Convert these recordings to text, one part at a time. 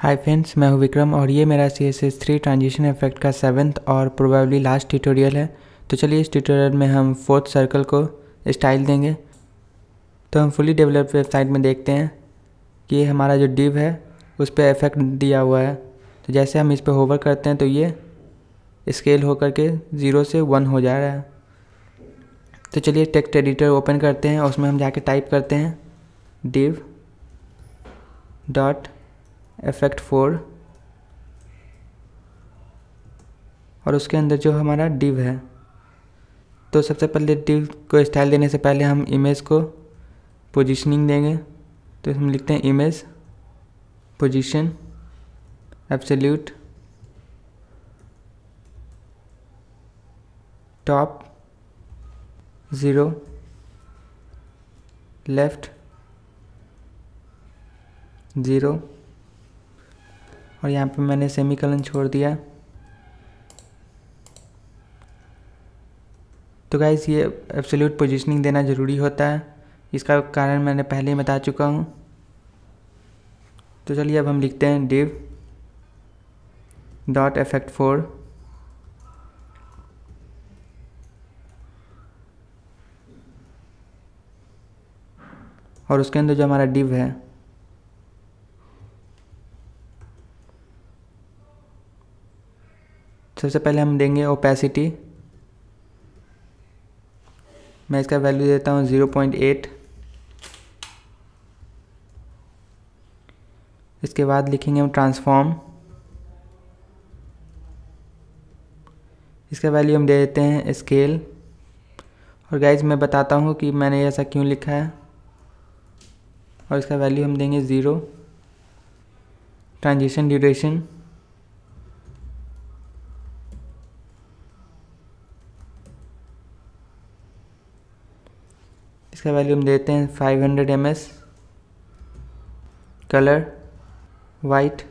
hi friends मैं हूं विक्रम और ये मेरा C S S three transition effect का सेवन्थ और प्रोबेबली लास्ट ट्यूटोरियल है तो चलिए इस ट्यूटोरियल में हम फोर्थ सर्कल को स्टाइल देंगे तो हम फुली डेवलप्ड वेबसाइट में देखते हैं कि ये हमारा जो डिव है उस पर इफेक्ट दिया हुआ है तो जैसे हम इस पर होवर करते हैं तो ये स्केल होकर के ज़ीरो से वन हो जा रहा है तो चलिए टेक्स्ट एडिटर ओपन करते हैं और उसमें हम जाके टाइप करते हैं डिव डॉट इफेक्ट फोर और उसके अंदर जो हमारा डिव है तो सबसे पहले डिव को स्टाइल देने से पहले हम इमेज को पोजीशनिंग देंगे तो हम लिखते हैं image position absolute top zero left zero और यहाँ पे मैंने कलन छोड़ दिया तो गाइज ये एब्सोल्यूट पोजीशनिंग देना ज़रूरी होता है इसका कारण मैंने पहले ही बता चुका हूँ तो चलिए अब हम लिखते हैं डिव डॉट एफेक्ट फोर और उसके अंदर जो हमारा डिव है सबसे पहले हम देंगे ओपेसिटी मैं इसका वैल्यू देता हूँ ज़ीरो पॉइंट एट इसके बाद लिखेंगे हम ट्रांसफॉर्म इसका वैल्यू हम दे देते हैं स्केल और गाइज मैं बताता हूँ कि मैंने ऐसा क्यों लिखा है और इसका वैल्यू हम देंगे ज़ीरो ट्रांजिशन ड्यूरेशन इसका वैल्यू हम देते हैं 500 hundred M S colour white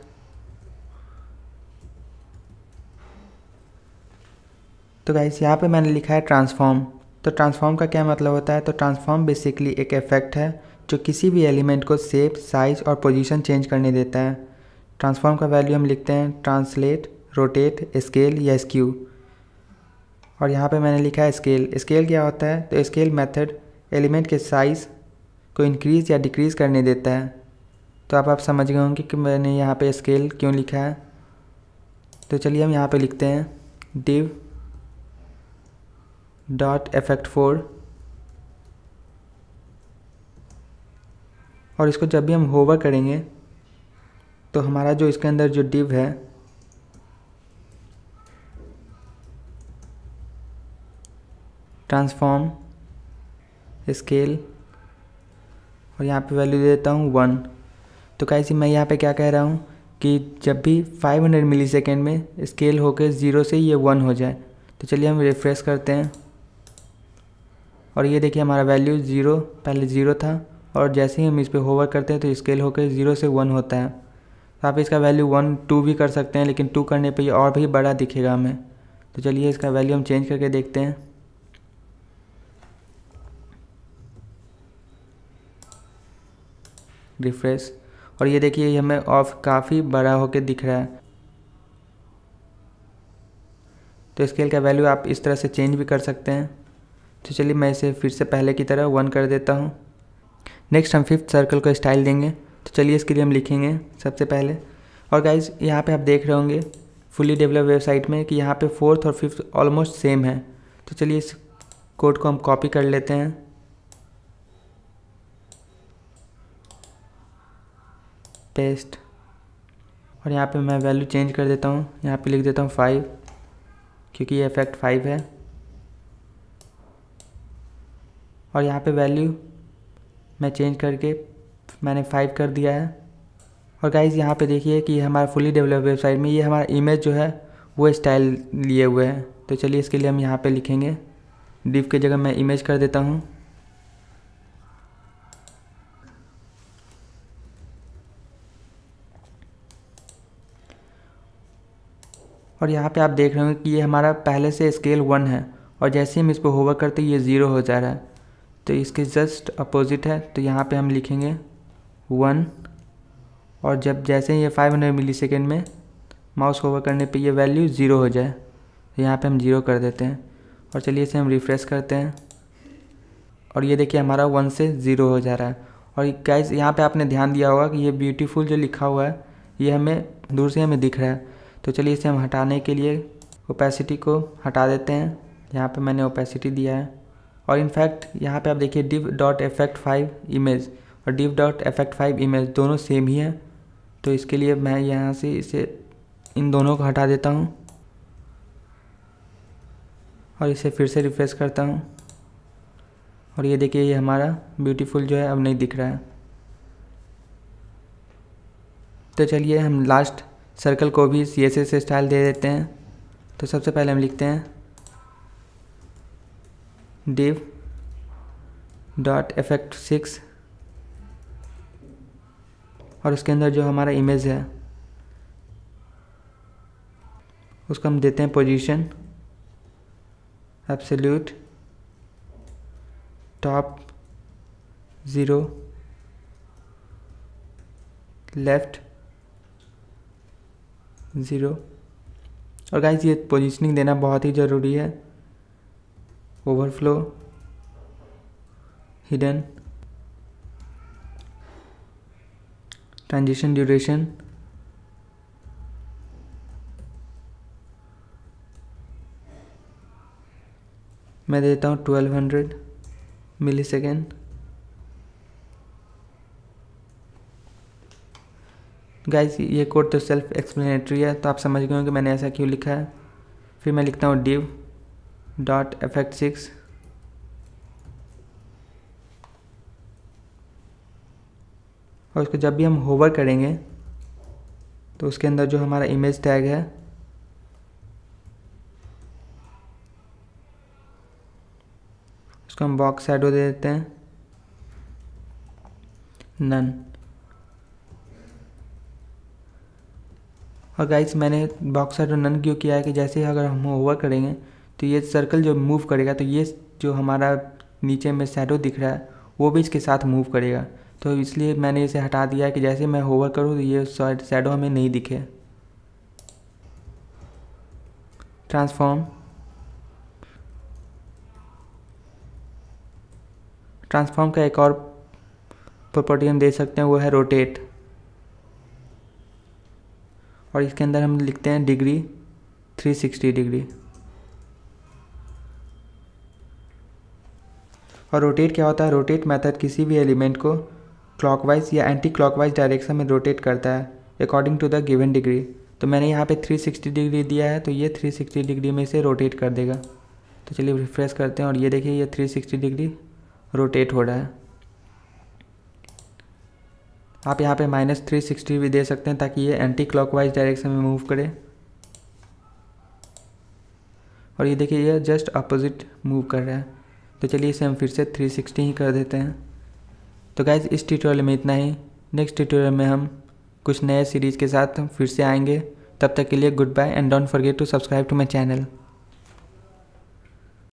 तो गाइस यहाँ पे मैंने लिखा है ट्रांसफॉर्म तो ट्रांसफॉर्म का क्या मतलब होता है तो ट्रांसफॉर्म बेसिकली एक इफेक्ट है जो किसी भी एलिमेंट को सेप साइज और पोजीशन चेंज करने देता है ट्रांसफॉर्म का वैल्यू हम लिखते हैं ट्रांसलेट रोटेट स्केल या स्क्यू और यहाँ पे मैंने लिखा है स्केल स्केल क्या होता है तो स्केल मेथड एलिमेंट के साइज़ को इंक्रीज़ या डिक्रीज़ करने देता है तो आप आप समझ गए होंगे कि मैंने यहाँ पे स्केल क्यों लिखा है तो चलिए हम यहाँ पे लिखते हैं डिव डॉट एफेक्ट फोर और इसको जब भी हम होवर करेंगे तो हमारा जो इसके अंदर जो डिव है ट्रांसफॉर्म स्केल और यहाँ पे वैल्यू दे देता हूँ वन तो कैसे मैं यहाँ पे क्या कह रहा हूँ कि जब भी 500 मिली सेकेंड में स्केल होकर ज़ीरो से ये वन हो जाए तो चलिए हम रिफ्रेश करते हैं और ये देखिए हमारा वैल्यू ज़ीरो पहले ज़ीरो था और जैसे ही हम इस पर होवर करते हैं तो स्केल होकर ज़ीरो से वन होता है तो आप इसका वैल्यू वन टू भी कर सकते हैं लेकिन टू करने पर ये और भी बड़ा दिखेगा हमें तो चलिए इसका वैल्यू हम चेंज करके देखते हैं रिफ्रेश और ये देखिए ये हमें ऑफ काफ़ी बड़ा होकर दिख रहा है तो स्केल का वैल्यू आप इस तरह से चेंज भी कर सकते हैं तो चलिए मैं इसे फिर से पहले की तरह वन कर देता हूँ नेक्स्ट हम फिफ्थ सर्कल को स्टाइल देंगे तो चलिए इसके लिए हम लिखेंगे सबसे पहले और गाइज यहाँ पे आप देख रहे होंगे फुली डेवलप वेबसाइट में कि यहाँ पे फोर्थ और फिफ्थ ऑलमोस्ट सेम है तो चलिए इस कोड को हम कॉपी कर लेते हैं पेस्ट और यहाँ पे मैं वैल्यू चेंज कर देता हूँ यहाँ पे लिख देता हूँ फाइव क्योंकि ये इफेक्ट फाइव है और यहाँ पे वैल्यू मैं चेंज करके मैंने फाइव कर दिया है और गाइज यहाँ पे देखिए कि हमारा फुली डेवलप वेबसाइट में ये हमारा इमेज जो है वो स्टाइल लिए हुए हैं तो चलिए इसके लिए हम यहाँ पे लिखेंगे डिप की जगह मैं इमेज कर देता हूँ और यहाँ पे आप देख रहे होंगे कि ये हमारा पहले से स्केल वन है और जैसे हम इस पर होवर करते ये ज़ीरो हो जा रहा है तो इसके जस्ट अपोजिट है तो यहाँ पे हम लिखेंगे वन और जब जैसे ही ये फाइव हंड्रेड मिली सेकेंड में माउस होवर करने पे ये वैल्यू ज़ीरो हो जाए तो यहाँ पे हम ज़ीरो कर देते हैं और चलिए इसे हम रिफ़्रेश करते हैं और ये देखिए हमारा वन से ज़ीरो हो जा रहा है और गाइज यहाँ पे आपने ध्यान दिया होगा कि ये ब्यूटीफुल जो लिखा हुआ है ये हमें दूर से हमें दिख रहा है तो चलिए इसे हम हटाने के लिए ओपेसिटी को हटा देते हैं यहाँ पे मैंने ओपेसिटी दिया है और इनफैक्ट यहाँ पे आप देखिए div dot effect five image और div dot effect five image दोनों सेम ही हैं तो इसके लिए मैं यहाँ से इसे इन दोनों को हटा देता हूँ और इसे फिर से रिफ्रेश करता हूँ और ये देखिए ये हमारा ब्यूटीफुल जो है अब नहीं दिख रहा है तो चलिए हम लास्ट सर्कल को भी सी एस एस स्टाइल दे देते हैं तो सबसे पहले हम लिखते हैं डिव डॉट इफेक्ट सिक्स और उसके अंदर जो हमारा इमेज है उसको हम देते हैं position absolute top zero left zero और गाइज ये पोजिशनिंग देना बहुत ही ज़रूरी है ओवरफ्लो हिडन ट्रांजिशन ड्यूरेशन मैं देता हूँ twelve hundred millisecond guys ये कोड तो सेल्फ एक्सप्लेनेटरी है तो आप समझ गए हो कि मैंने ऐसा क्यों लिखा है फिर मैं लिखता हूँ डिव डॉट एफेक्ट सिक्स और उसको जब भी हम होवर करेंगे तो उसके अंदर जो हमारा इमेज टैग है उसको हम बॉक्स शैडो दे देते हैं नन और गाइस मैंने बॉक्सर तो नन क्यों किया है कि जैसे अगर हम ओवर करेंगे तो ये सर्कल जो मूव करेगा तो ये जो हमारा नीचे में सैडो दिख रहा है वो भी इसके साथ मूव करेगा तो इसलिए मैंने इसे हटा दिया है कि जैसे मैं होवर करूँ तो ये सैडो हमें नहीं दिखे ट्रांसफॉर्म ट्रांसफॉर्म का एक और प्रॉपर्टी हम दे सकते हैं वो है रोटेट और इसके अंदर हम लिखते हैं डिग्री 360 डिग्री और रोटेट क्या होता है रोटेट मेथड किसी भी एलिमेंट को क्लॉकवाइज या एंटी क्लॉकवाइज डायरेक्शन में रोटेट करता है according to the given degree तो मैंने यहाँ पे 360 डिग्री दिया है तो ये 360 डिग्री में इसे रोटेट कर देगा तो चलिए रिफ्रेश करते हैं और ये देखिए ये 360 डिग्री रोटेट हो रहा है आप यहाँ पे माइनस थ्री सिक्सटी भी दे सकते हैं ताकि ये एंटी क्लॉकवाइज डायरेक्शन में मूव करे और ये देखिए ये जस्ट अपोजिट मूव कर रहा है तो चलिए इसे हम फिर से थ्री सिक्सटी ही कर देते हैं तो गाइज इस ट्यूटोरियल में इतना ही नेक्स्ट ट्यूटोरियल में हम कुछ नए सीरीज़ के साथ फिर से आएंगे तब तक के लिए goodbye and don't forget to subscribe to my channel